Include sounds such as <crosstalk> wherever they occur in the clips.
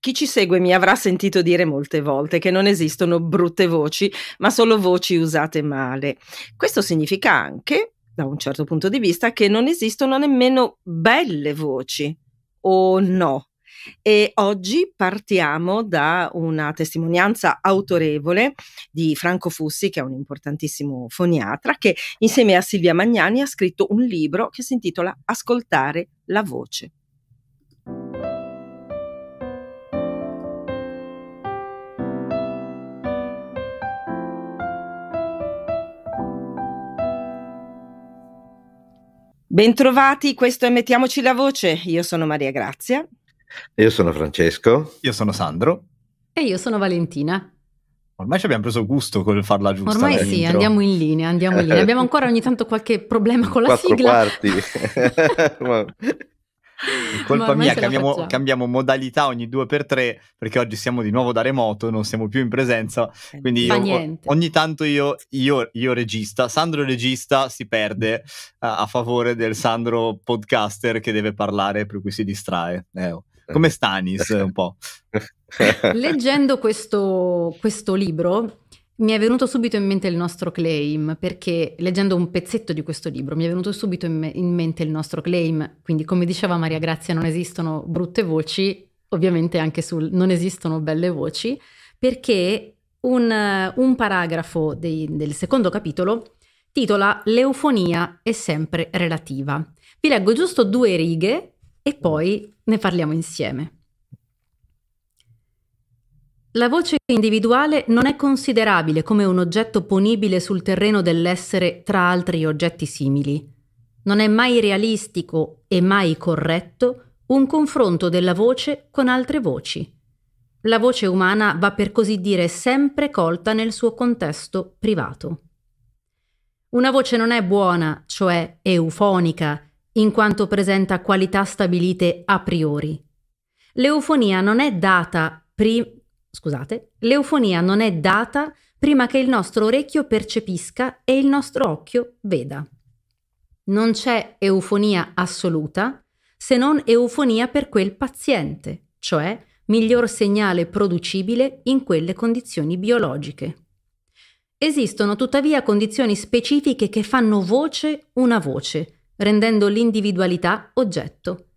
Chi ci segue mi avrà sentito dire molte volte che non esistono brutte voci, ma solo voci usate male. Questo significa anche, da un certo punto di vista, che non esistono nemmeno belle voci, o no? E oggi partiamo da una testimonianza autorevole di Franco Fussi, che è un importantissimo foniatra, che insieme a Silvia Magnani ha scritto un libro che si intitola Ascoltare la voce. Bentrovati, questo è Mettiamoci la voce. Io sono Maria Grazia. Io sono Francesco. Io sono Sandro. E io sono Valentina. Ormai ci abbiamo preso gusto col farla giusta. Ormai dentro. sì, andiamo in linea, andiamo in linea. <laughs> Abbiamo ancora ogni tanto qualche problema con la Quattro sigla. Quarti. <laughs> <laughs> Colpa mia, cambiamo, cambiamo, modalità ogni due per tre perché oggi siamo di nuovo da remoto, non siamo più in presenza. Eh, quindi io, ogni tanto io, io, io, regista, Sandro regista si perde uh, a favore del Sandro podcaster che deve parlare, per cui si distrae. Eh, oh. come eh. Stanis un po'. <laughs> <laughs> Leggendo questo, questo libro, mi è venuto subito in mente il nostro claim, perché leggendo un pezzetto di questo libro mi è venuto subito in, me- in mente il nostro claim, quindi come diceva Maria Grazia non esistono brutte voci, ovviamente anche sul non esistono belle voci, perché un, un paragrafo dei, del secondo capitolo titola L'eufonia è sempre relativa. Vi leggo giusto due righe e poi ne parliamo insieme. La voce individuale non è considerabile come un oggetto ponibile sul terreno dell'essere tra altri oggetti simili. Non è mai realistico e mai corretto un confronto della voce con altre voci. La voce umana va per così dire sempre colta nel suo contesto privato. Una voce non è buona, cioè eufonica, in quanto presenta qualità stabilite a priori. L'eufonia non è data pri- scusate, l'eufonia non è data prima che il nostro orecchio percepisca e il nostro occhio veda. Non c'è eufonia assoluta se non eufonia per quel paziente, cioè miglior segnale producibile in quelle condizioni biologiche. Esistono tuttavia condizioni specifiche che fanno voce una voce, rendendo l'individualità oggetto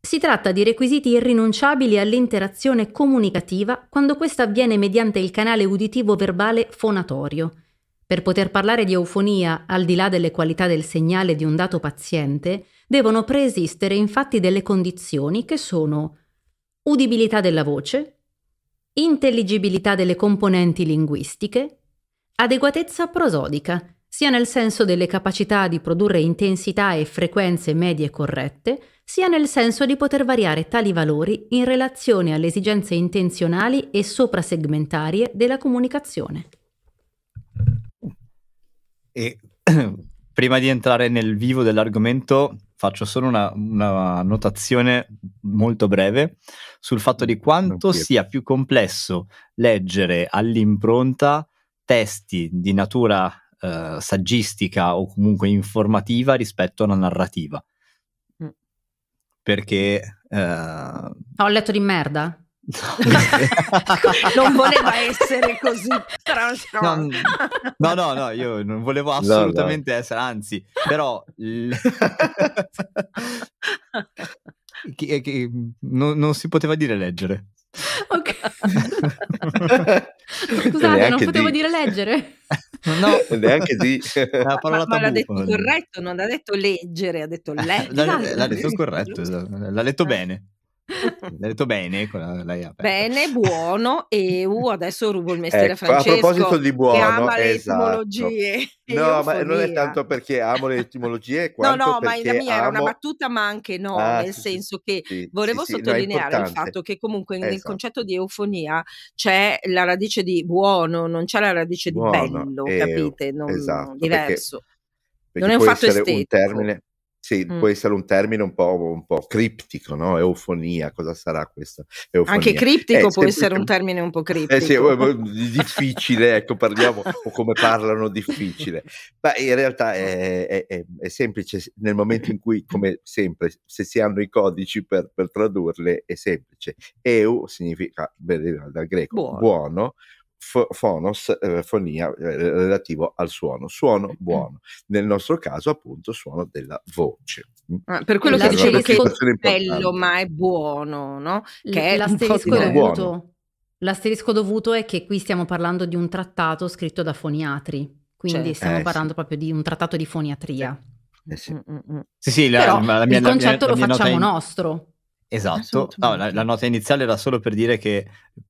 si tratta di requisiti irrinunciabili all'interazione comunicativa quando questa avviene mediante il canale uditivo verbale fonatorio. Per poter parlare di eufonia, al di là delle qualità del segnale di un dato paziente, devono preesistere infatti delle condizioni che sono udibilità della voce, intelligibilità delle componenti linguistiche, adeguatezza prosodica, sia nel senso delle capacità di produrre intensità e frequenze medie corrette, sia nel senso di poter variare tali valori in relazione alle esigenze intenzionali e soprasegmentarie della comunicazione. E <clears throat> prima di entrare nel vivo dell'argomento, faccio solo una, una notazione molto breve sul fatto di quanto sia più complesso leggere all'impronta testi di natura eh, saggistica o comunque informativa rispetto alla narrativa. Mm. Perché... Eh... Ho letto di merda? <laughs> non voleva essere così. No, no, no, no, io non volevo assolutamente no, no. essere, anzi, però... L... che, <laughs> che, eh, non, non si poteva dire leggere. Ok. <laughs> Scusate, non potevo di... dire leggere. <laughs> No, neanche di... <laughs> La parola ma, ma l'ha detto corretto, non ha detto leggere, ha detto leggere. L'ha, l'ha, detto corretto, esatto, l'ha detto ah. bene. L'hai detto bene, bene, buono e uh, adesso rubo il mestiere ecco, Francesco. A proposito di buono, ama le esatto. etimologie. No, ma non è tanto perché amo le etimologie, quanto No, no, ma la mia amo... era una battuta, ma anche no, ah, nel sì, senso che sì, volevo sì, sottolineare no, il fatto che comunque esatto. nel concetto di eufonia c'è la radice di buono, non c'è la radice buono, di bello, eh, capite? Non, esatto, diverso. Perché, perché non è un fatto estetico. Un termine sì, mm. può essere un termine un po', un po', criptico, no? Eufonia, cosa sarà questo? Eufonia. Anche criptico eh, può essere un termine un po' criptico. Eh, sì, difficile, ecco, parliamo o come parlano difficile. Ma in realtà è, è, è, è, semplice nel momento in cui, come sempre, se si hanno i codici per, per tradurle, è semplice. Eu significa, dal greco, buono, buono fonos, eh, fonia eh, relativo al suono, suono buono, nel nostro caso appunto suono della voce. Ah, per quello che dicevo che è bello ma è buono, no? Che è l'asterisco dovuto. Buono. L'asterisco dovuto è che qui stiamo parlando di un trattato scritto da foniatri, quindi cioè, stiamo eh, parlando sì. proprio di un trattato di foniatria. Eh, eh sì. Mm, mm, mm. sì, sì, la, Però la mia, il concetto la mia, lo facciamo in... nostro. Esatto, no, la, la, nota iniziale era solo per dire che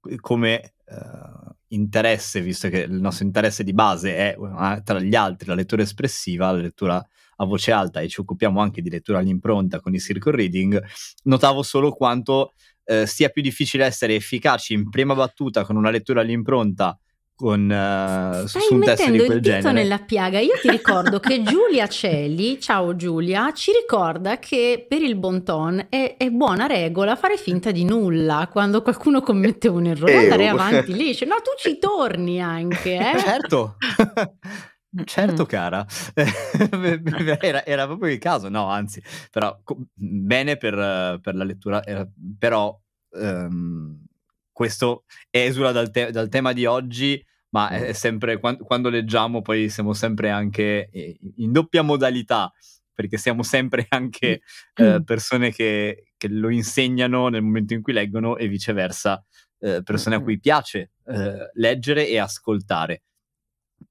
eh, come uh, interesse, visto che il nostro interesse di base è eh, tra gli altri la lettura espressiva, la lettura a voce alta e ci occupiamo anche di lettura all'impronta con il circle reading, notavo solo quanto eh, sia più difficile essere efficaci in prima battuta con una lettura all'impronta con, uh, su un testo di quel il genere. nella piaga. Io ti ricordo che <laughs> Giulia Celi, ciao Giulia, ci ricorda che per il bon ton è, è, buona regola fare finta di nulla quando qualcuno commette un errore, eh, andare oh. avanti lì. <laughs> Cioè, no, tu ci torni anche, eh? Certo. Certo, cara, <laughs> era, era, proprio il caso, no, anzi, però bene per, per la lettura, era, eh, però um, questo esula dal, te- dal tema di oggi, ma è sempre, quando, quando, leggiamo poi siamo sempre anche in doppia modalità, perché siamo sempre anche mm. eh, mm. persone che, che, lo insegnano nel momento in cui leggono e viceversa, eh, persone a mm-hmm. cui piace eh, leggere e ascoltare.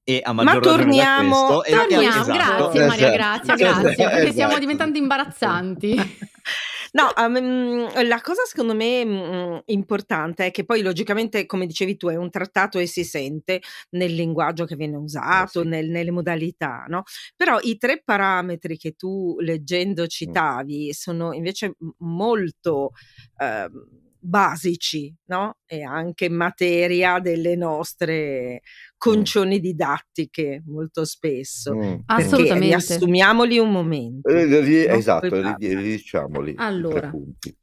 E a maggior Ma torniamo, questo, torniamo, esatto. grazie Maria, <laughs> grazie, esatto. grazie, perché esatto. stiamo diventando imbarazzanti. <laughs> No, um, la cosa secondo me um, importante è che poi logicamente, come dicevi tu, è un trattato e si sente nel linguaggio che viene eh, usato, sì. nel, nelle modalità, no? Però i tre parametri che tu leggendo citavi sono invece molto... Uh, basici, no? E anche in materia delle nostre concioni didattiche molto spesso. Mm. Assolutamente. Riassumiamoli un momento. Eh, ri- esatto, ridiciamoli Allora,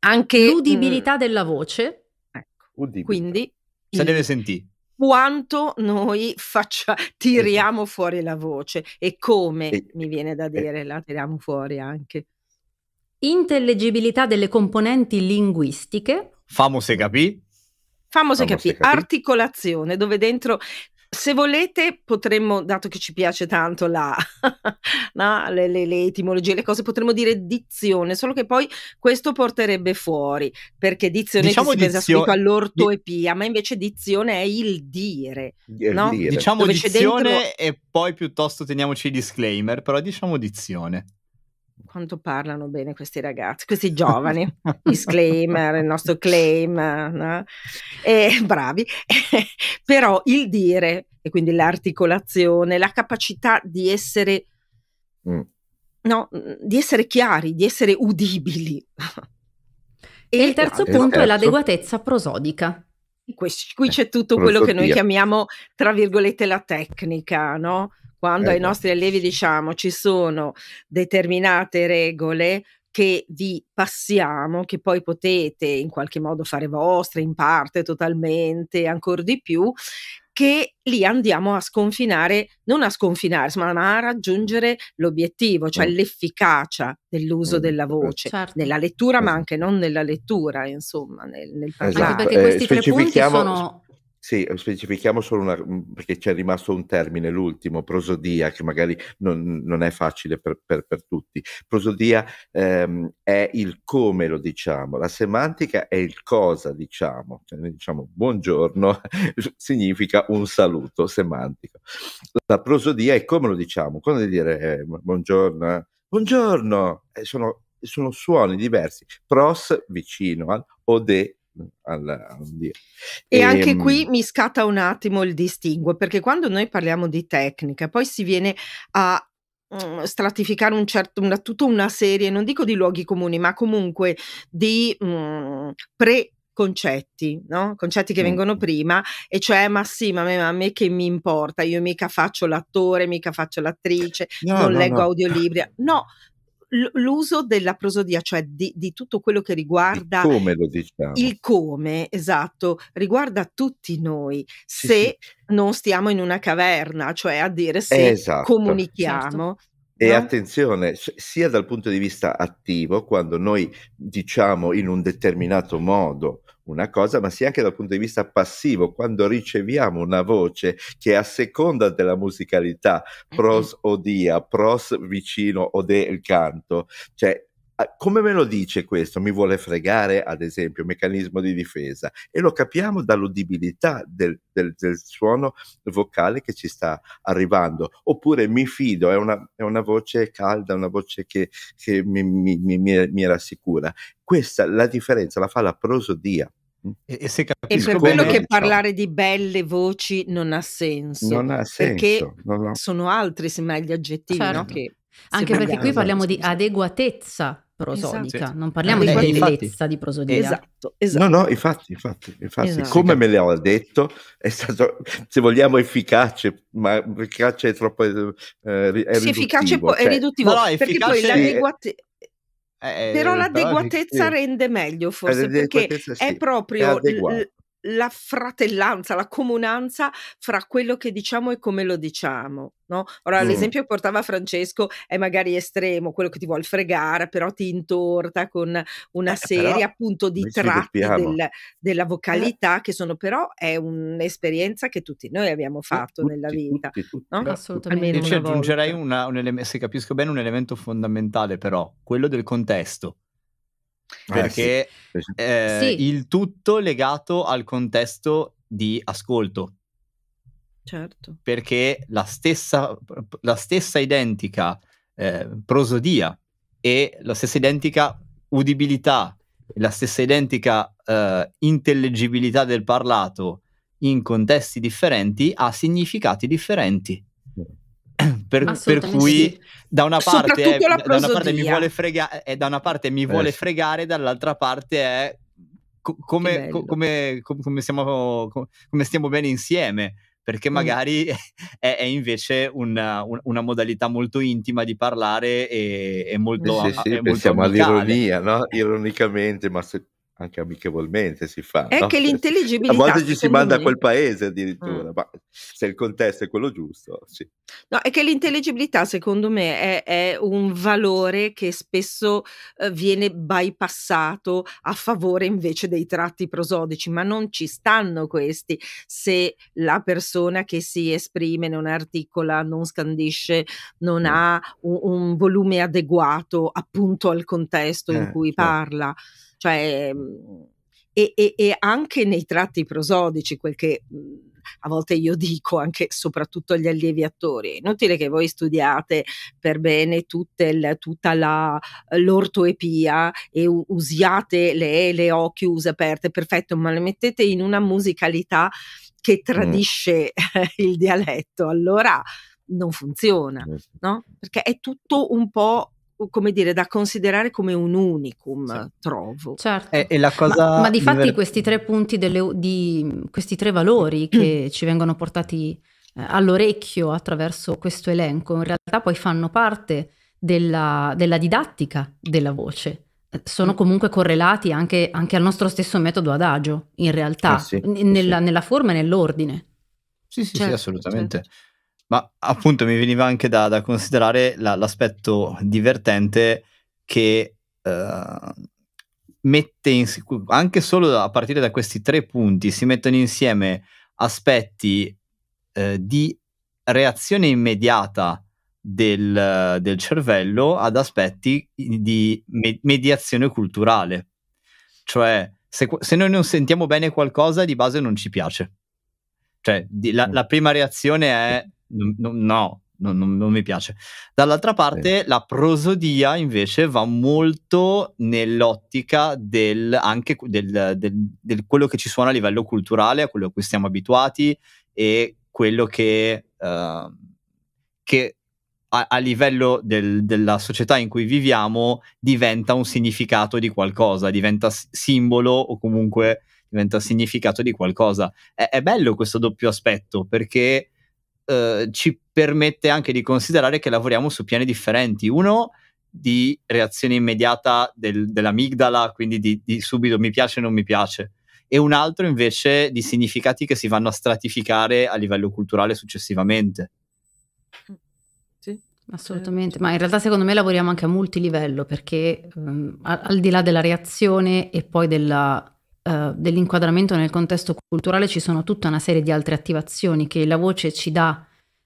anche l'udibilità mh, mm, della voce. Ecco, udibilità. quindi se deve sentire quanto noi faccia, <laughs> tiriamo fuori la voce e come, e, mi viene da dire, e, la tiriamo fuori anche. Intellegibilità delle componenti linguistiche, Famose capì? Famose capì, capì, articolazione, dove dentro se volete potremmo, dato che ci piace tanto la, <laughs> no, le, le, le, etimologie, le cose, potremmo dire dizione, solo che poi questo porterebbe fuori, perché dizione diciamo si pensa dizio... all'ortoepia, di... ma invece dizione è il dire. Il no? dire. Diciamo Dove dizione dentro... e poi piuttosto teniamoci i disclaimer, però diciamo dizione quanto parlano bene questi ragazzi, questi giovani, <laughs> disclaimer, il nostro claim, no? e, bravi, <laughs> però il dire e quindi l'articolazione, la capacità di essere, mm. no, mm, di essere chiari, di essere udibili. E, e il terzo no, esatto. punto il terzo. è esatto. l'adeguatezza prosodica. Qui, qui c'è tutto eh, quello che noi chiamiamo, tra virgolette, la tecnica, no? quando eh, ai ecco. nostri allievi diciamo ci sono determinate regole che vi passiamo, che poi potete in qualche modo fare vostre, in parte, totalmente, ancora di più, che lì andiamo a sconfinare, non a sconfinare, ma a raggiungere l'obiettivo, cioè mm. l'efficacia dell'uso mm. della voce, certo. nella lettura, ma esatto. anche non nella lettura, insomma, nel, nel esatto. parlare. Esatto. Perché eh, questi eh, tre punti sono sì, ehm, specifichiamo solo una, mhmm, perché c'è rimasto un termine, l'ultimo, prosodia, che magari non, non è facile per, per, per tutti. Prosodia ehm, è il come lo diciamo, la semantica è il cosa diciamo. Cioè, diciamo buongiorno <laughs> significa un saluto semantico. La prosodia è come lo diciamo, quando dire eh, buongiorno, eh. buongiorno, eh, sono, sono suoni diversi, pros vicino al o de al, al Dio. E, e anche mh... Ehm, qui mi scatta un attimo il distinguo, perché quando noi parliamo di tecnica, poi si viene a mm, stratificare un certo, una, tutta una serie, non dico di luoghi comuni, ma comunque di mh, mm, pre concetti, no? concetti che mm. vengono prima, e cioè ma sì, ma a me, ma a me che mi importa, io mica faccio l'attore, mica faccio l'attrice, no, non no, leggo audiolibri, no, l'uso della prosodia, cioè di, di tutto quello che riguarda il come, lo diciamo. il come, esatto, riguarda tutti noi, se sì, sì. non stiamo in una caverna, cioè a dire se esatto, comunichiamo. Certo. E no? attenzione, sia dal punto di vista attivo, quando noi diciamo in un determinato modo una cosa, ma sia anche dal punto di vista passivo, quando riceviamo una voce che a seconda della musicalità, pros o dia, pros vicino o del canto, cioè Ah, come me lo dice questo? Mi vuole fregare, ad esempio, meccanismo di difesa e lo capiamo dall'udibilità del, del, del suono vocale che ci sta arrivando. Oppure mi fido, è una, è una voce calda, una voce che, che mi, mi, mi, mi, rassicura. Questa la differenza la fa la prosodia. Mm? E, e, se e per quello che parlare di belle voci non ha senso, non ha senso perché non ho... sono altri semmai gli aggettivi certo. no? che anche perché qui parliamo di adeguatezza prosodica, esatto. non parliamo eh, di bellezza, di prosodia. Esatto, esatto. No, no, infatti, infatti, infatti esatto. come me l'ha detto, è stato, se vogliamo, efficace, ma efficace è troppo... Eh, è sì, efficace po- cioè, è riduttivo, no, no, perché poi l'adeguatezza... Eh, però l'adeguatezza sì. rende meglio forse perché sì. è proprio è la fratellanza, la comunanza fra quello che diciamo e come lo diciamo. No? Ora, mm. l'esempio che portava Francesco è magari estremo, quello che ti vuol fregare, però ti intorta con una eh, serie appunto di tratti del, della eh. vocalità, eh. che sono però è un'esperienza che tutti noi abbiamo eh, fatto tutti, nella vita. Tutti, no? Assolutamente. Io ci aggiungerei una, un elemento, se capisco bene, un elemento fondamentale, però, quello del contesto eh, perché eh, sì. Eh, sì. il tutto legato al contesto di ascolto. Certo. Perché la stessa, la stessa identica eh, prosodia e la stessa identica udibilità, la stessa identica eh, intellegibilità del parlato in contesti differenti ha significati differenti. <clears throat> per, per, cui da una parte, è, da una parte mi vuole fregare e eh, eh, da una parte mi eh, vuole fregare dall'altra parte è co- come, co- come, co- come, siamo, come, stiamo bene insieme perché mm. magari mm. <laughs> è, è, invece una, un, una, modalità molto intima di parlare e, e molto sì, sì, sì, molto pensiamo amicale. all'ironia no? ironicamente ma se anche amichevolmente si fa. È no? che <laughs> l'intelligibilità... A volte ci si manda me... a quel paese addirittura, mm. ma se il contesto è quello giusto, sì. No, è che l'intelligibilità secondo me è, è un valore che spesso eh, viene bypassato a favore invece dei tratti prosodici, ma non ci stanno questi se la persona che si esprime non articola, non scandisce, non mm. ha un, un, volume adeguato appunto al contesto eh, in cui certo. parla cioè, mhmm, e, e, e, anche nei tratti prosodici, quel che mhmm, a volte io dico anche soprattutto agli allievi attori, è inutile che voi studiate per bene il, tutta la, l'ortoepia e u- usiate le, le occhi use aperte, perfetto, ma le mettete in una musicalità che tradisce mm. <laughs> il dialetto, allora non funziona, no? Perché è tutto un po' come dire, da considerare come un unicum, sì. trovo. Certo. È, è la cosa ma, ma di fatti divert- questi tre punti, delle, di, questi tre valori mm. che ci vengono portati eh, all'orecchio attraverso questo elenco, in realtà poi fanno parte della, della didattica della voce. Eh, sono mm. comunque correlati anche, anche, al nostro stesso metodo adagio, in realtà, eh sì, nella, sì. nella, forma e nell'ordine. Sì, sì, certo, sì assolutamente. Certo. Ma appunto mi veniva anche da, da considerare la, l'aspetto divertente che eh, mette in, anche solo a partire da questi tre punti si mettono insieme aspetti eh, di reazione immediata del, del, cervello ad aspetti di me- mediazione culturale. Cioè, se, se, noi non sentiamo bene qualcosa, di base non ci piace. Cioè, di, la, mm. la, prima reazione è no, no non, non, non, mi piace. Dall'altra parte, sì. la prosodia invece va molto nell'ottica del, anche del, del, del, quello che ci suona a livello culturale, a quello a cui siamo abituati e quello che, uh, che a, a, livello della società in cui viviamo diventa un significato di qualcosa, diventa simbolo o comunque diventa significato di qualcosa. È, è bello questo doppio aspetto perché eh, ci permette anche di considerare che lavoriamo su piani differenti. Uno di reazione immediata del, dell'amigdala, quindi di, di subito mi piace o non mi piace, e un altro invece di significati che si vanno a stratificare a livello culturale successivamente. Assolutamente, ma in realtà secondo me lavoriamo anche a multilivello perché um, ehm, al, al, di là della reazione e poi della eh, dell'inquadramento nel contesto culturale ci sono tutta una serie di altre attivazioni che la voce ci dà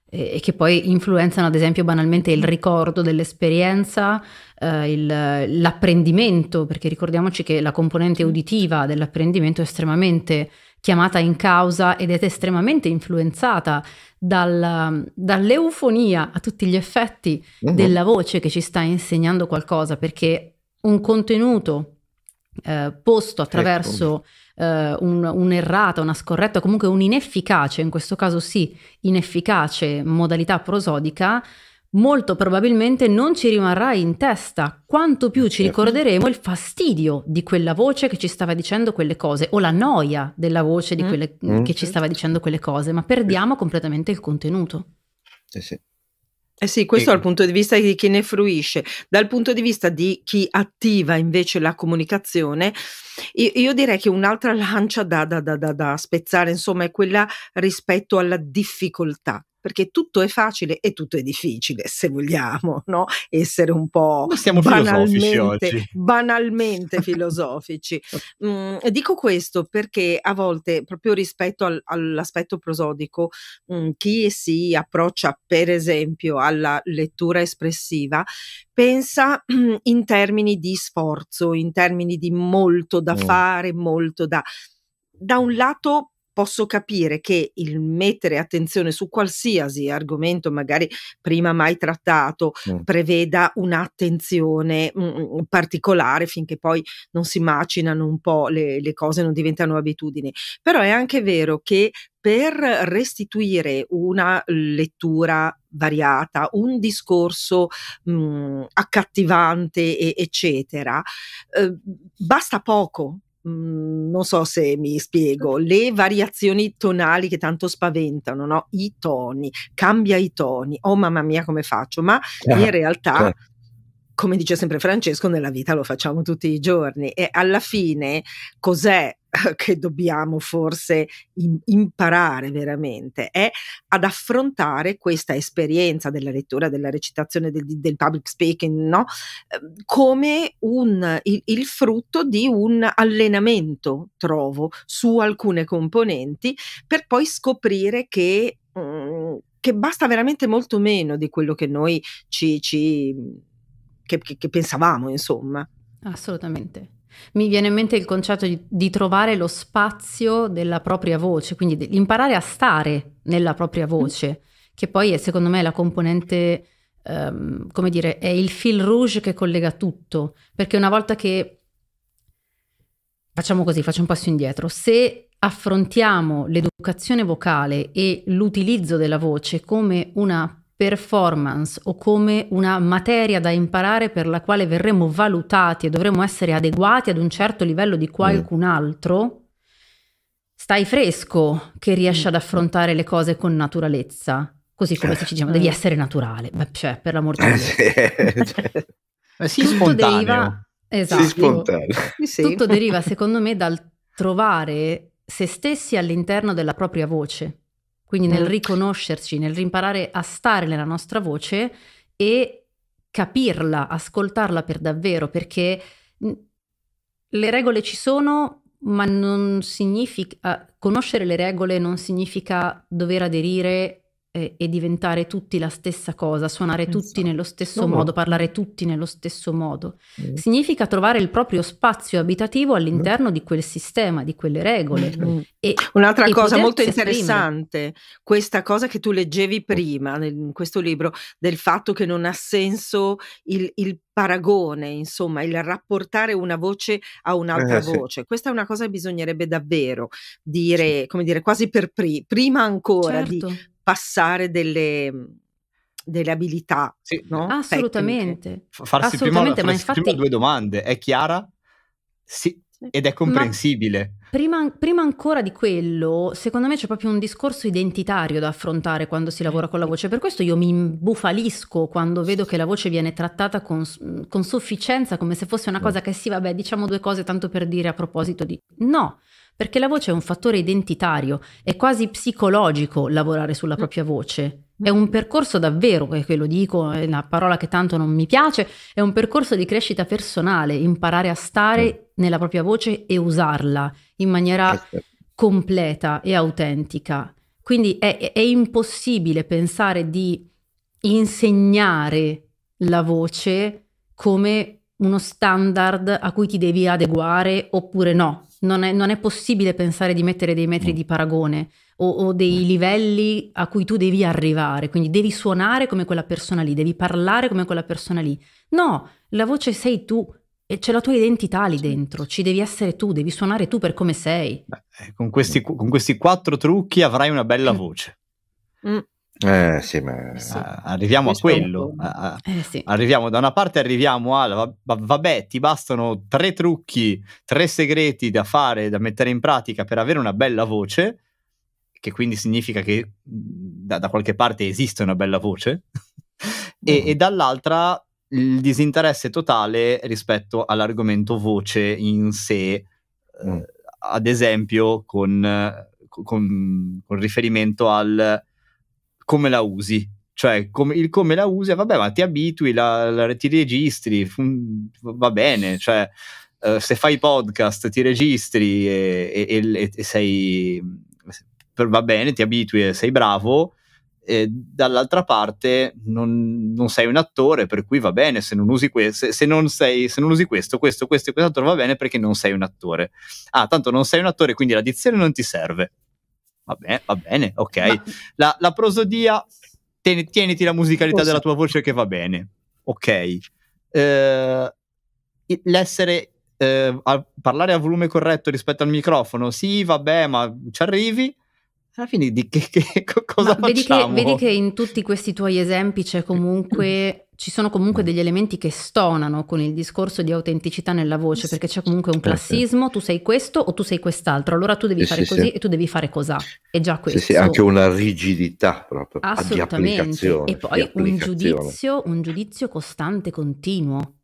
eh, e che poi influenzano ad esempio banalmente il ricordo dell'esperienza, eh, il, l'apprendimento, perché ricordiamoci che la componente uditiva dell'apprendimento è estremamente chiamata in causa ed è estremamente influenzata dal, dall'eufonia a tutti gli effetti uh-huh. della voce che ci sta insegnando qualcosa, perché un contenuto eh, posto ecco. attraverso eh, un'errata, una scorretta, comunque un'inefficace, in questo caso sì, inefficace modalità prosodica, molto probabilmente non ci rimarrà in testa, quanto più ci certo. ricorderemo il fastidio di quella voce che ci stava dicendo quelle cose o la noia della voce di mm. quelle, mm. che ci stava dicendo quelle cose, ma perdiamo completamente il contenuto. Sì, sì. Eh sì, questo e... dal punto di vista di chi ne fruisce. Dal punto di vista di chi attiva invece la comunicazione, io, io direi che un'altra <laughs> lancia da, da, da, da, spezzare, insomma, è quella rispetto alla difficoltà perché tutto è facile e tutto è difficile, se vogliamo, <laughs> no? Essere un po' banalmente, <laughs> banalmente <laughs> filosofici. Mm, dico questo perché a volte, proprio rispetto al, all'aspetto prosodico, mm, chi si approccia, per esempio, alla lettura espressiva, pensa mm, in termini di sforzo, in termini di molto da mm. fare, molto da da un lato posso capire che il mettere attenzione su qualsiasi argomento, magari prima mai trattato, mm. preveda un'attenzione mh, mm, mm, mm, particolare finché poi non si macinano un po' le, le cose, non diventano abitudini. Però è anche vero che per restituire una lettura variata, un discorso mh, accattivante, e, eccetera, eh, basta poco Mhmm, non so se mi spiego, le variazioni tonali che tanto spaventano, no? i toni, cambia i toni, oh mamma mia come faccio, ma in realtà certo come dice sempre Francesco, nella vita lo facciamo tutti i giorni e alla fine cos'è eh, che dobbiamo forse imparare veramente è ad affrontare questa esperienza della lettura, della recitazione, del, del public speaking, no? Ehm, come un, il, il, frutto di un allenamento, trovo, su alcune componenti, per poi scoprire che, mh, mm, che basta veramente molto meno di quello che noi ci, ci che, che, che pensavamo, insomma. Assolutamente. Mi viene in mente il concetto di, di, trovare lo spazio della propria voce, quindi di imparare a stare nella propria mm. voce, che poi è secondo me la componente, um, come dire, è il fil rouge che collega tutto, perché una volta che, facciamo così, faccio un passo indietro, se affrontiamo l'educazione vocale e l'utilizzo della voce come una performance o come una materia da imparare per la quale verremo valutati e dovremo essere adeguati ad un certo livello di qualcun mm. altro, stai fresco che riesci mm. ad affrontare le cose con naturalezza. Così come se ci diciamo, devi eh. essere naturale, Beh, cioè, per l'amor di eh, Dio. Eh, <laughs> cioè, Ma sì, tutto spontaneo. deriva, esatto, sì, spontaneo. tutto deriva secondo me dal trovare se stessi all'interno della propria voce. Quindi nel mm. riconoscerci, nel rimparare a stare nella nostra voce e capirla, ascoltarla per davvero, perché mm, le regole ci sono, ma non significa conoscere le regole non significa dover aderire eh, e diventare tutti la stessa cosa, suonare Penso. Esatto. tutti nello stesso no. modo, parlare tutti nello stesso modo. Mm. Significa trovare il proprio spazio abitativo all'interno mm. di quel sistema, di quelle regole. Mm. mm. E, Un'altra e cosa molto interessante, esprimere. questa cosa che tu leggevi prima nel, in questo libro, del fatto che non ha senso il, il paragone, insomma, il rapportare una voce a un'altra eh, voce. Sì. Questa è una cosa che bisognerebbe davvero dire, sì. come dire, quasi per pri- prima ancora certo. di passare delle, delle abilità. Sì. No? Assolutamente. Farsi, Assolutamente, prima, farsi infatti... prima due domande. È chiara? Sì, ed è comprensibile. Prima, prima, ancora di quello, secondo me c'è proprio un discorso identitario da affrontare quando si lavora con la voce. Per questo io mi imbufalisco quando vedo che la voce viene trattata con, con sufficienza, come se fosse una cosa che sì, vabbè, diciamo due cose tanto per dire a proposito di... No, perché la voce è un fattore identitario, è quasi psicologico lavorare sulla mm. propria voce. Mm. È un percorso davvero, ve lo dico, è una parola che tanto non mi piace, è un percorso di crescita personale, imparare a stare mm. nella propria voce e usarla in maniera eh, completa e autentica. Quindi è, è impossibile pensare di insegnare la voce come uno standard a cui ti devi adeguare oppure no, non è, non è, possibile pensare di mettere dei metri mm. di paragone o, o, dei mm. livelli a cui tu devi arrivare, quindi devi suonare come quella persona lì, devi parlare come quella persona lì. No, la voce sei tu e c'è la tua identità lì dentro, ci devi essere tu, devi suonare tu per come sei. Beh, eh, con, questi, mm. con, questi, quattro trucchi avrai una bella <laughs> voce. Mm. Eh, sì, ma... ah, arriviamo sì, a diciamo quello. Ah, eh, sì. Arriviamo da una parte, arriviamo a vabbè, ti bastano tre trucchi, tre segreti da fare, da mettere in pratica per avere una bella voce, che quindi significa che da, da qualche parte esiste una bella voce, <laughs> e, mm. e dall'altra il disinteresse totale rispetto all'argomento voce in sé, eh, mm. eh, ad esempio con, con, con riferimento al come la usi. Cioè, come, il come la usi, vabbè, ma ti abitui, la, la, ti registri, va bene. Cioè, uh, se fai podcast, ti registri e, e, e, e sei... Per, va bene, ti abitui e sei bravo. E dall'altra parte non, non, sei un attore, per cui va bene se non usi questo, se, se, non, sei, se non usi questo, questo, questo e quest'altro va bene perché non sei un attore. Ah, tanto non sei un attore, quindi la dizione non ti serve va bene, va bene, ok. Ma... La, la, prosodia, ten, tieniti la musicalità Posso... della tua voce che va bene, ok. Eh, l'essere eh, a parlare a volume corretto rispetto al microfono, sì, vabbè, ma ci arrivi. Alla fine di che, che cosa ma facciamo? che, vedi che in tutti questi tuoi esempi c'è comunque ci sono comunque mm. degli elementi che stonano con il discorso di autenticità nella voce, perché c'è comunque un classismo, tu sei questo o tu sei quest'altro, allora tu devi sì, fare sì, così sì. e tu devi fare cos'ha. È già questo. Sì, anche una rigidità proprio. Ah, Assolutamente. E poi un giudizio, un giudizio costante, continuo,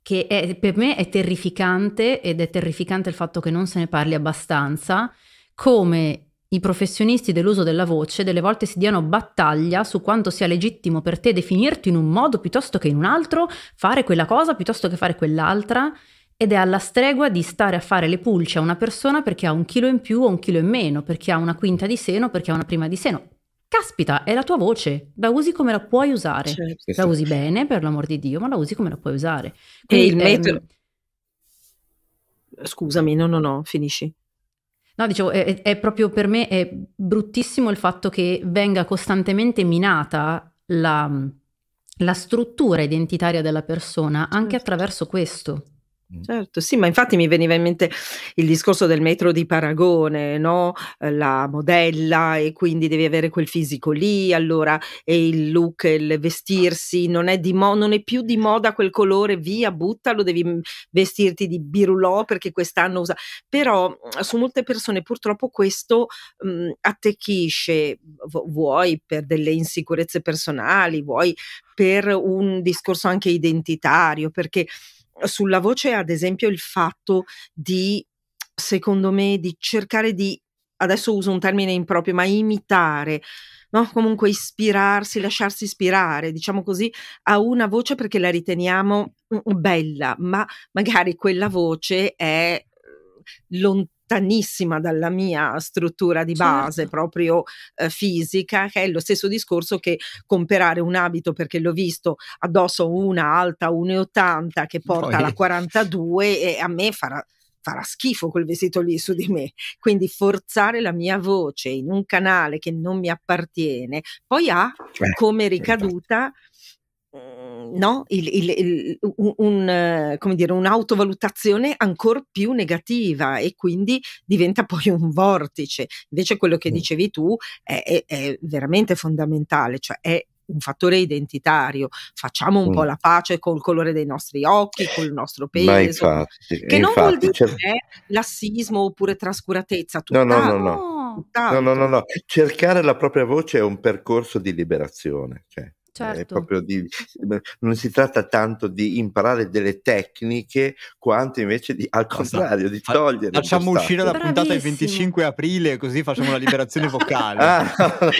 che è, per me è terrificante ed è terrificante il fatto che non se ne parli abbastanza, come i professionisti dell'uso della voce delle volte si diano battaglia su quanto sia legittimo per te definirti in un modo piuttosto che in un altro, fare quella cosa piuttosto che fare quell'altra, ed è alla stregua di stare a fare le pulce a una persona perché ha un chilo in più o un chilo in meno, perché ha una quinta di seno, perché ha una prima di seno. Caspita, è la tua voce, la usi come la puoi usare. Certo. La usi bene, per l'amor di Dio, ma la usi come la puoi usare. Quindi, e il metodo... Ehm... Scusami, no, no, no, finisci. No, dicevo, è, è, proprio per me è bruttissimo il fatto che venga costantemente minata la, la struttura identitaria della persona anche certo. attraverso questo. Mm. Certo, sì, ma infatti mi veniva in mente il discorso del metro di paragone, no? Eh, la modella e quindi devi avere quel fisico lì, allora e il look, il vestirsi, non è, di mo- non è più di moda quel colore, via, buttalo, devi mm, vestirti di birulò perché quest'anno usa. Però mm, su molte persone purtroppo questo mh, attecchisce, vuoi per delle insicurezze personali, vuoi per un discorso anche identitario, perché sulla voce, ad esempio, il fatto di, secondo me, di cercare di, adesso uso un termine improprio, ma imitare, no? comunque ispirarsi, lasciarsi ispirare, diciamo così, a una voce perché la riteniamo mm, bella, ma magari quella voce è mm, lontana lontanissima dalla mia struttura di base certo. proprio eh, fisica, che è lo stesso discorso che comprare un abito perché l'ho visto addosso una alta 1,80 che <laughs> porta Poi... la 42 e a me farà farà schifo quel vestito lì su di me. Quindi forzare la mia voce in un canale che non mi appartiene, poi ha eh, come certo. ricaduta no? il, il, il, un, un, dire, un'autovalutazione ancora più negativa e quindi diventa poi un vortice. Invece quello che mm. dicevi tu è, è, è veramente fondamentale, cioè è un fattore identitario, facciamo un mm. po' la pace col colore dei nostri occhi, col nostro peso, infatti, che infatti, non vuol dire cer- cioè lassismo oppure trascuratezza, no, no, no, no. no, no, no, no, cercare la propria voce è un percorso di liberazione, cioè Certo. Eh, di, non si tratta tanto di imparare delle tecniche quanto invece di, al contrario, di togliere. Facciamo uscire la puntata il 25 aprile così facciamo la liberazione <laughs> vocale. Ah. <laughs>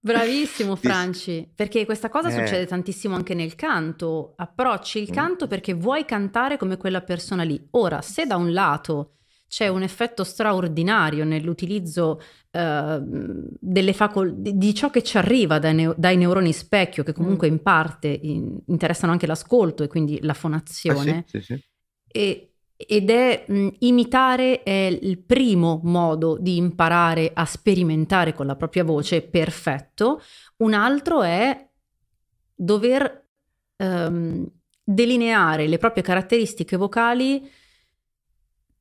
Bravissimo Franci, perché questa cosa eh. succede tantissimo anche nel canto. Approcci il mm. canto perché vuoi cantare come quella persona lì. Ora, se da un lato c'è un effetto straordinario nell'utilizzo eh, delle facol- di ciò che ci arriva dai, ne- dai neuroni specchio, che comunque mm. in parte in- interessano anche l'ascolto e quindi la fonazione. Ah, sì, sì, sì. E- ed è mh, imitare è il primo modo di imparare a sperimentare con la propria voce, perfetto. Un altro è dover ehm, delineare le proprie caratteristiche vocali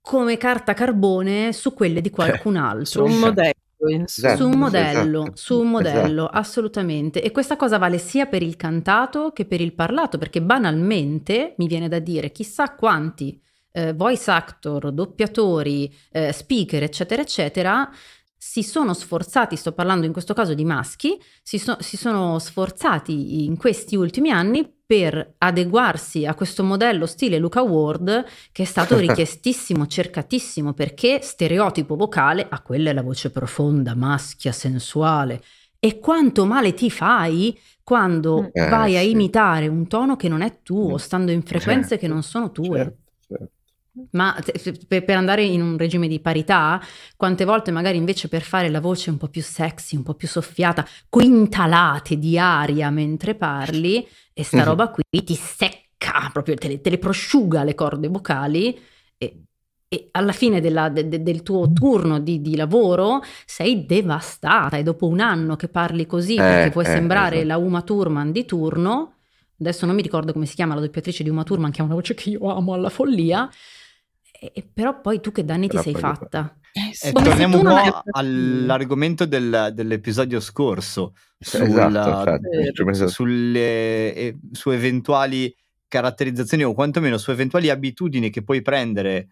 come carta carbone su quelle di cioè, qualcun altro. Su un modello. Esatto, su un esatto, modello, esatto, su un modello, esatto. assolutamente. E questa cosa vale sia per il cantato che per il parlato, perché banalmente mi viene da dire chissà quanti eh, voice actor, doppiatori, eh, speaker, eccetera, eccetera, si sono sforzati, sto parlando in questo caso di maschi, si, so, si sono sforzati in questi ultimi anni per adeguarsi a questo modello stile Luca Ward che è stato <laughs> richiestissimo, cercatissimo perché stereotipo vocale, a quella è la voce profonda, maschia, sensuale. E quanto male ti fai quando mm. eh, vai sì. a imitare un tono che non è tuo, mm. stando in frequenze certo, che non sono tue. Certo, certo. Ma per andare in un regime di parità, quante volte magari invece per fare la voce un po' più sexy, un po' più soffiata, quintalate di aria mentre parli, e sta mm-hmm. roba qui ti secca, proprio te le, te le prosciuga le corde vocali e, e alla fine della, de, de, del tuo turno di, di, lavoro sei devastata e dopo un anno che parli così, eh, perché puoi eh, sembrare esatto. la Uma Thurman di turno, adesso non mi ricordo come si chiama la doppiatrice di Uma Thurman, che è una voce che io amo alla follia, e, però poi tu che danni però ti sei fatta? Eh, sì. Boh, torniamo un po' hai... all'argomento del, dell'episodio scorso esatto, sulla, esatto, eh, sulle eh, su eventuali caratterizzazioni o quantomeno su eventuali abitudini che puoi prendere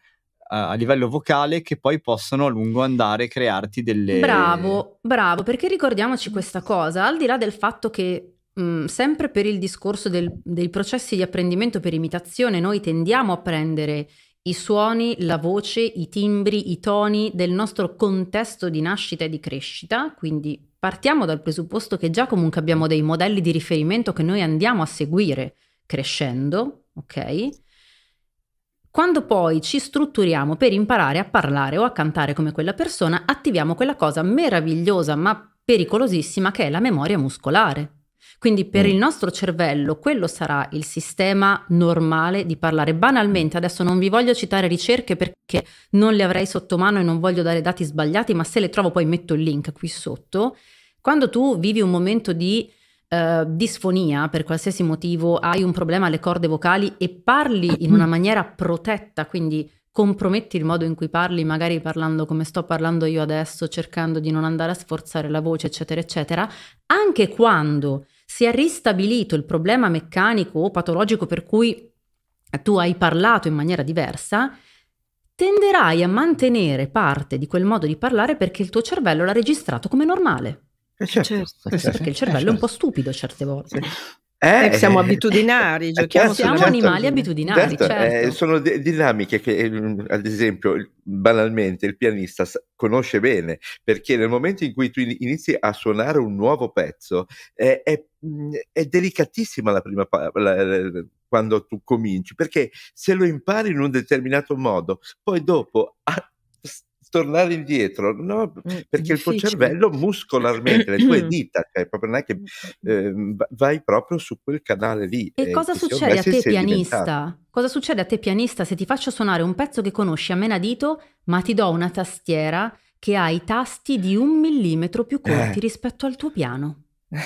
a livello vocale che poi possono a lungo andare crearti delle... Bravo, bravo, perché ricordiamoci questa cosa, al di là del fatto che mh, mm, sempre per il discorso del, dei processi di apprendimento per imitazione noi tendiamo a prendere i suoni, la voce, i timbri, i toni del nostro contesto di nascita e di crescita, quindi partiamo dal presupposto che già comunque abbiamo dei modelli di riferimento che noi andiamo a seguire crescendo, ok? Quando poi ci strutturiamo per imparare a parlare o a cantare come quella persona, attiviamo quella cosa meravigliosa ma pericolosissima che è la memoria muscolare. Quindi per mm. il nostro cervello quello sarà il sistema normale di parlare. Banalmente, adesso non vi voglio citare ricerche perché non le avrei sotto mano e non voglio dare dati sbagliati, ma se le trovo poi metto il link qui sotto. Quando tu vivi un momento di eh, disfonia per qualsiasi motivo, hai un problema alle corde vocali e parli in una <clears throat> maniera protetta, quindi comprometti il modo in cui parli, magari parlando come sto parlando io adesso, cercando di non andare a sforzare la voce, eccetera, eccetera, anche quando si è ristabilito il problema meccanico o patologico per cui tu hai parlato in maniera diversa, tenderai a mantenere parte di quel modo di parlare perché il tuo cervello l'ha registrato come normale. Eh certo, certo. Perché il cervello certo. è un po' stupido certe volte. Sì. Eh, eh, siamo eh, abitudinari, eh, giochiamo siamo certo, animali certo. abitudinari. Certo, certo. Eh, sono de- dinamiche che, mh, mm, ad esempio, banalmente il pianista s- conosce bene, perché nel momento in cui tu inizi a suonare un nuovo pezzo, eh, è, mh, mm, è, delicatissima la prima parte. quando tu cominci, perché se lo impari in un determinato modo, poi dopo a- tornare indietro, no? Mm, perché il tuo cervello muscolarmente, le tue <clears throat> dita, cioè proprio non è che eh, vai proprio su quel canale lì. E, e eh, cosa succede a te pianista? Diventato. Cosa succede a te pianista se ti faccio suonare un pezzo che conosci a menadito, ma ti do una tastiera che ha i tasti di un millimetro più corti eh. rispetto al tuo piano? <laughs>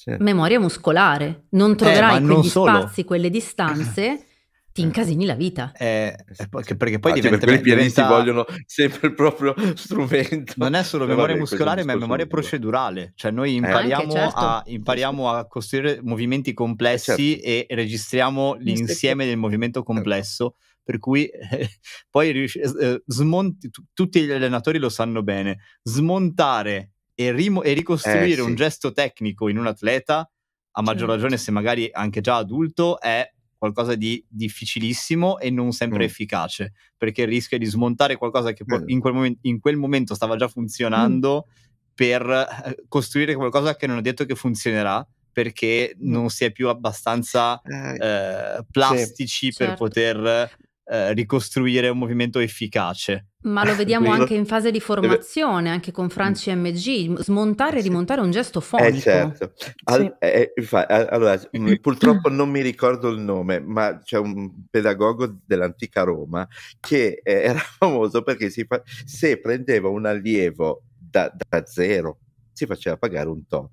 Certo. Memoria muscolare, non eh, troverai eh, non spazi, quelle distanze ti eh. incasini la vita. Eh, perché, perché poi Infatti, diventa... Perché i pianisti diventa... vogliono sempre il proprio <laughs> strumento. Non è solo eh, memoria vabbè, muscolare, ma è memoria procedurale. Cioè noi eh, impariamo, eh, certo. a, impariamo a, costruire movimenti complessi certo. e registriamo l'insieme del movimento complesso. Certo per cui <laughs> eh, poi eh, smonti- t- tutti gli allenatori lo sanno bene, smontare e, rim- e ricostruire eh, sì. un gesto tecnico in un atleta, a maggior certo. ragione se magari anche già adulto, è qualcosa di difficilissimo e non sempre mm. efficace, perché rischia di smontare qualcosa che mm. in, quel momen- in, quel momento stava già funzionando mm. per eh, costruire qualcosa che non è detto che funzionerà perché mm. non si è più abbastanza eh, eh plastici sì, per certo. poter eh, ricostruire un movimento efficace. Ma lo <laughs> vediamo Quindi... anche in fase di formazione, anche con Franci MG, smontare e sì. rimontare un gesto eh, fonico. Eh certo. Al, sì. eh, eh infatti, allora, <laughs> mm, purtroppo non mi ricordo il nome, ma c'è un pedagogo dell'antica Roma che eh, <laughs> era famoso perché si fa... se prendeva un allievo da, da zero, si faceva pagare un tot.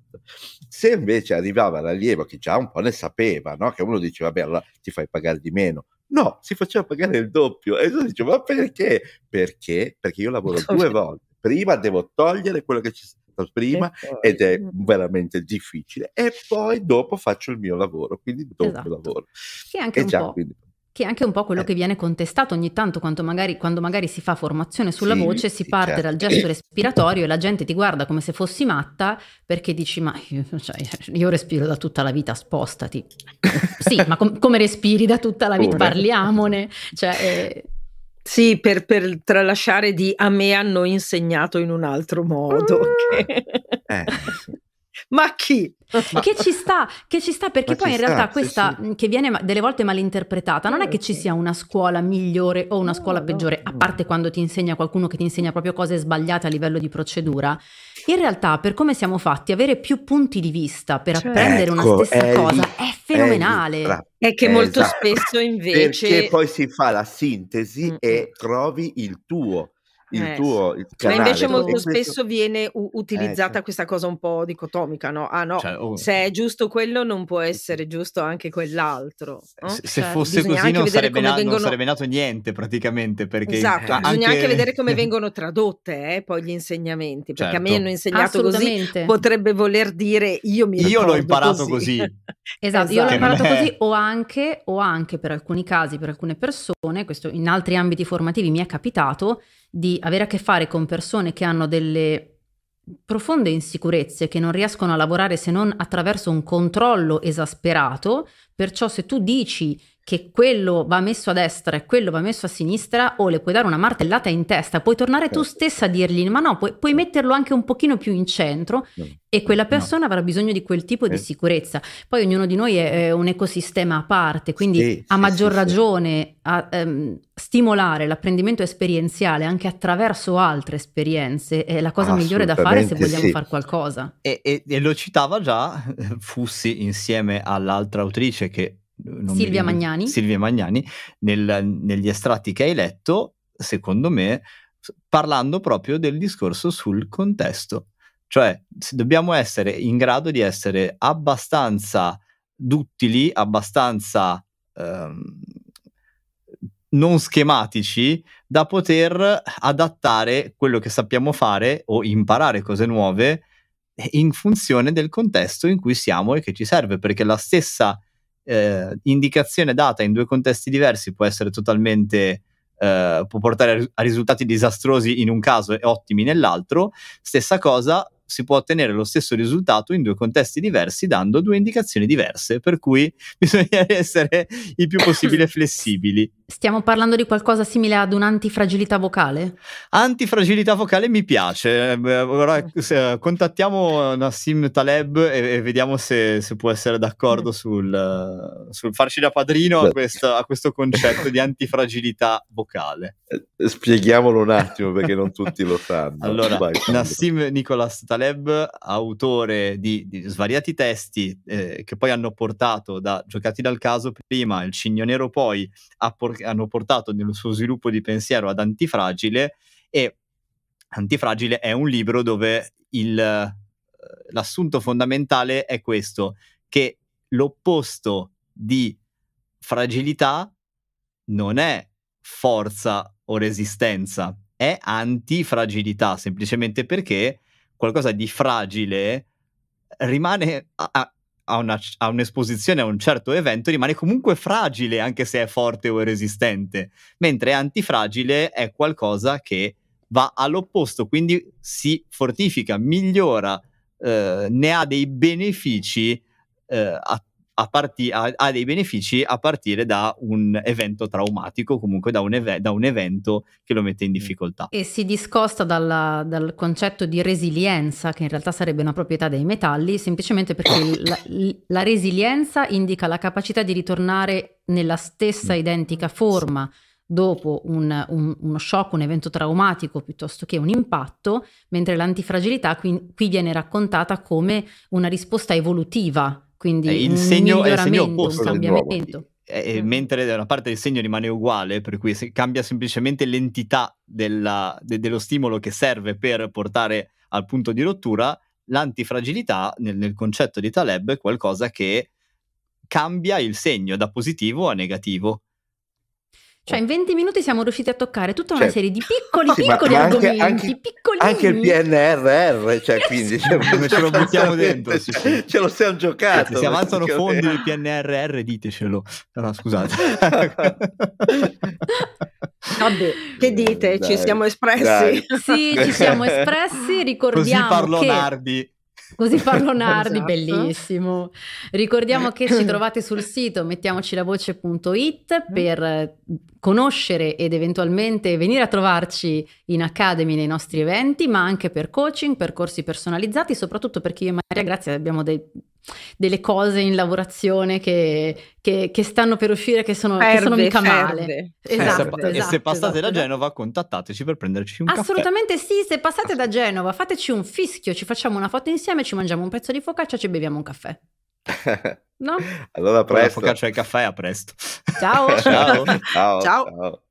Se invece arrivava l'allievo che già un po' ne sapeva, no? che uno diceva, vabbè, allora ti fai pagare di meno, No, si faceva pagare il doppio. E io dicevo, ma perché? Perché? Perché io lavoro <laughs> due volte. Prima devo togliere quello che c'è stato prima e ed è mm. veramente difficile e poi dopo faccio il mio lavoro, quindi doppio esatto. lavoro. Che anche e un già, po' quindi che è anche un po' quello eh. che viene contestato ogni tanto quando magari, quando magari si fa formazione sulla sì, voce, si parte certo. dal gesto respiratorio e la gente ti guarda come se fossi matta perché dici ma io, cioè, io respiro da tutta la vita, spostati. sì, ma com- come respiri da tutta la vita? Come? Parliamone. Cioè, eh... Sì, per, per, tralasciare di a me hanno insegnato in un altro modo. Mm. Ah. Che... eh, sì ma chi? <laughs> Che ci sta, che ci sta perché ma poi in sta, realtà questa sì, sì. che viene delle volte malinterpretata non è che ci sia una scuola migliore o una scuola no, peggiore, no, a parte no. quando ti insegna qualcuno che ti insegna proprio cose sbagliate a livello di procedura. In realtà per come siamo fatti avere più punti di vista per cioè, apprendere ecco, una stessa è cosa lì, è fenomenale. È, lì, è che è molto esatto. spesso invece... Perché poi si fa la sintesi mm. mm. e trovi il tuo il eh, tuo il canale. Ma invece molto questo... spesso viene u- eh, utilizzata eh, cioè. questa cosa un po' dicotomica, no? Ah no, cioè, oh. se è giusto quello non può essere giusto anche quell'altro. No? Se, se cioè, fosse così non sarebbe, na- vengono... non sarebbe, nato niente praticamente. Perché esatto, anche... bisogna anche <laughs> vedere come vengono tradotte eh, poi gli insegnamenti, perché certo. a me certo. hanno insegnato così, potrebbe voler dire io mi Io l'ho imparato così. così. <laughs> esatto, io l'ho esatto. imparato così o anche, o anche per alcuni casi, per alcune persone, questo in altri ambiti formativi mi è capitato di avere a che fare con persone che hanno delle profonde insicurezze, che non riescono a lavorare se non attraverso un controllo esasperato, Perciò se tu dici che quello va messo a destra e quello va messo a sinistra, o le puoi dare una martellata in testa, puoi tornare tu certo. stessa a dirgli, ma no, puoi, puoi metterlo anche un pochino più in centro e quella persona no. avrà bisogno di quel tipo eh. di sicurezza. Poi ognuno di noi è, è un ecosistema a parte, quindi sì, a sì, maggior sì, ragione a, ehm, stimolare l'apprendimento esperienziale anche attraverso altre esperienze è la cosa migliore da fare se vogliamo fare qualcosa. E, e, e lo citava già <laughs> Fussi insieme all'altra autrice dire che... Eh, Silvia Magnani. Silvia Magnani, nel, negli estratti che hai letto, secondo me, parlando proprio del discorso sul contesto. Cioè, dobbiamo essere in grado di essere abbastanza duttili, abbastanza ehm, non schematici, da poter adattare quello che sappiamo fare o imparare cose nuove eh, in funzione del contesto in cui siamo e che ci serve, perché la stessa eh, indicazione data in due contesti diversi può essere totalmente eh, può portare a risultati disastrosi in un caso e ottimi nell'altro. Stessa cosa, si può ottenere lo stesso risultato in due contesti diversi dando due indicazioni diverse, per cui <laughs> bisogna essere il più possibile <laughs> flessibili. Stiamo parlando di qualcosa simile ad un'antifragilità vocale? Antifragilità vocale mi piace. Ora contattiamo Nassim Taleb e, e vediamo se, se, può essere d'accordo sul, sul farci da padrino a, questa, a, questo concetto di antifragilità vocale. Eh, eh, spieghiamolo un attimo perché non tutti lo sanno. Allora, Vai, Nassim Nicolas Taleb, autore di, di svariati testi eh, che poi hanno portato da Giocati dal caso prima, Il Cigno Nero poi, a portare hanno portato nel suo sviluppo di pensiero ad Antifragile e Antifragile è un libro dove il, eh, l'assunto fondamentale è questo, che l'opposto di fragilità non è forza o resistenza, è antifragilità, semplicemente perché qualcosa di fragile rimane a, a, una, a, un'esposizione a un certo evento rimane comunque fragile anche se è forte o è resistente, mentre antifragile è qualcosa che va all'opposto, quindi si fortifica, migliora, eh, ne ha dei benefici eh, a parti- ha, ha, dei benefici a partire da un evento traumatico, comunque da un, ev- da un evento che lo mette in mm. difficoltà. E si discosta dalla, dal concetto di resilienza, che in realtà sarebbe una proprietà dei metalli, semplicemente perché la, la resilienza indica la capacità di ritornare nella stessa mm. identica forma dopo un, un, uno shock, un evento traumatico piuttosto che un impatto, mentre l'antifragilità qui, qui viene raccontata come una risposta evolutiva quindi eh, il, segno, eh, il segno opposto un cambiamento. Eh, mm. Mentre una parte il segno rimane uguale, per cui se, cambia semplicemente l'entità della, de, dello stimolo che serve per portare al punto di rottura, l'antifragilità nel, nel concetto di Taleb è qualcosa che cambia il segno da positivo a negativo cioè, in 20 minuti siamo riusciti a toccare tutta una cioè, serie di piccoli, <laughs> sì, piccoli ma, ma argomenti, anche, anche, il PNRR, cioè, quindi cioè, <laughs> ce lo cioè, buttiamo cioè, dentro. Sì, <laughs> Ce lo stiamo giocando. Se avanzano fondi del PNRR, ditecelo. No, scusate. Vabbè, che eh, dite? Dai, ci siamo espressi? Dai. Sì, ci siamo espressi. Ricordiamo Così parlo che... Nardi. Così parlo Nardi, esatto. bellissimo. Ricordiamo che ci <clears throat> trovate sul sito mettiamociLavoce.it per mm conoscere ed eventualmente venire a trovarci in Academy nei nostri eventi, ma anche per coaching, per corsi personalizzati, soprattutto perché io e Maria Grazia abbiamo dei, delle cose in lavorazione che, che, che, stanno per uscire che sono, ferde, che sono mica ferde. male. Esatto, esatto, e se esatto. passate esatto. da Genova contattateci per prenderci un Assolutamente caffè. sì, se passate da Genova fateci un fischio, ci facciamo una foto insieme, ci mangiamo un pezzo di focaccia, ci beviamo un caffè. No? allora presto. Allora, focaccia e caffè, a presto. <laughs> Ciao. ciao. ciao. ciao. ciao.